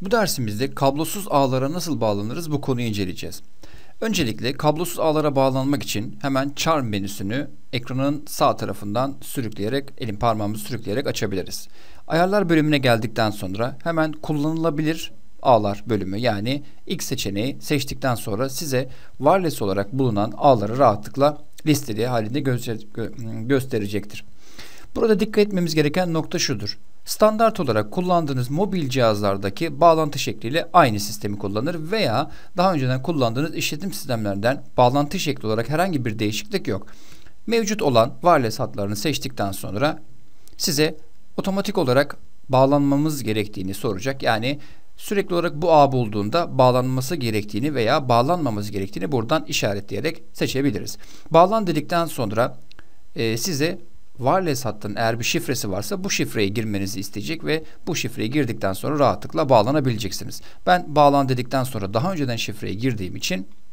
Bu dersimizde kablosuz ağlara nasıl bağlanırız bu konuyu inceleyeceğiz. Öncelikle kablosuz ağlara bağlanmak için hemen Charm menüsünü ekranın sağ tarafından sürükleyerek, elin parmağımızı sürükleyerek açabiliriz. Ayarlar bölümüne geldikten sonra hemen kullanılabilir ağlar bölümü yani ilk seçeneği seçtikten sonra size wireless olarak bulunan ağları rahatlıkla listeli halinde göster gösterecektir. Burada dikkat etmemiz gereken nokta şudur. Standart olarak kullandığınız mobil cihazlardaki bağlantı şekliyle aynı sistemi kullanır veya daha önceden kullandığınız işletim sistemlerden bağlantı şekli olarak herhangi bir değişiklik yok. Mevcut olan wireless hatlarını seçtikten sonra size otomatik olarak bağlanmamız gerektiğini soracak. Yani sürekli olarak bu ağ bulduğunda bağlanması gerektiğini veya bağlanmamız gerektiğini buradan işaretleyerek seçebiliriz. Bağlan dedikten sonra e, size wireless hattın eğer bir şifresi varsa bu şifreyi girmenizi isteyecek ve bu şifreyi girdikten sonra rahatlıkla bağlanabileceksiniz. Ben bağlan dedikten sonra daha önceden şifreyi girdiğim için